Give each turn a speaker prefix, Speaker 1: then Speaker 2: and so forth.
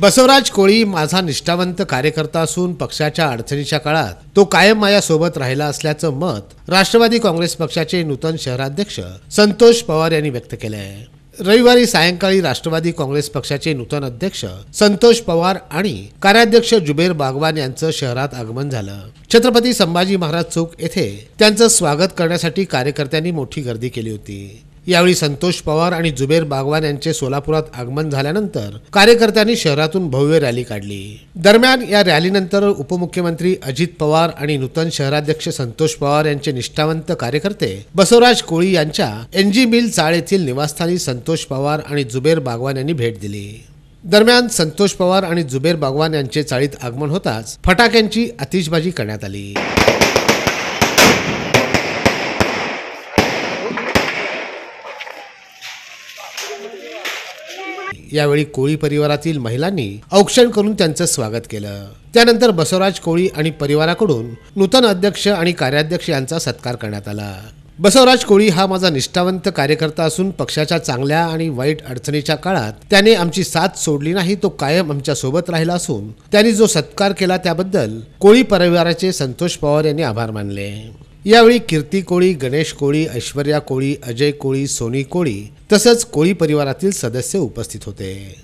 Speaker 1: बसवराज कोळी माझा निष्ठावंत कार्यकर्ता असून पक्षाच्या अडचणीच्या काळात तो कायम सोबत राहिला असल्याचं मत राष्ट्रवादी काँग्रेस पक्षाचे नूतन शहराध्यक्ष संतोष पवार यांनी व्यक्त केलंय आहे रविवारी सायंकाळी राष्ट्रवादी काँग्रेस पक्षाचे नूतन अध्यक्ष संतोष पवार आणि कार्याध्यक्ष जुबेर बागवान यांचं शहरात आगमन झालं छत्रपती संभाजी महाराज चौक येथे त्यांचं स्वागत करण्यासाठी कार्यकर्त्यांनी मोठी गर्दी केली होती यावेळी संतोष पवार आणि जुबेर बागवान यांचे सोलापुरात आगमन झाल्यानंतर कार्यकर्त्यांनी शहरातून भव्य रॅली काढली दरम्यान या रॅलीनंतर उपमुख्यमंत्री अजित पवार आणि नूतन शहराध्यक्ष संतोष पवार यांचे निष्ठावंत कार्यकर्ते बसवराज कोळी यांच्या एनजी मिल चाळ येथील निवासस्थानी संतोष पवार आणि जुबेर बागवान यांनी भेट दिली दरम्यान संतोष पवार आणि जुबेर बागवान यांचे चाळीत आगमन होताच फटाक्यांची आतिषबाजी करण्यात आली यावेळी कोळी परिवारातील महिलांनी औक्षण करून त्यांचं स्वागत केलं त्यानंतर बसवराज कोळी आणि परिवाराकडून नूतन अध्यक्ष आणि कार्याध्यक्ष यांचा सत्कार करण्यात आला बसवराज कोळी हा माझा निष्ठावंत कार्यकर्ता असून पक्षाच्या चांगल्या आणि वाईट अडचणीच्या काळात त्याने आमची साथ सोडली नाही तो कायम आमच्या सोबत राहिला असून त्यांनी जो सत्कार केला त्याबद्दल कोळी परिवाराचे संतोष पवार यांनी आभार मानले यावेळी कीर्ती कोळी गणेश कोळी ऐश्वर्या कोळी अजय कोळी सोनी कोळी तसंच कोळी परिवारातील सदस्य उपस्थित होते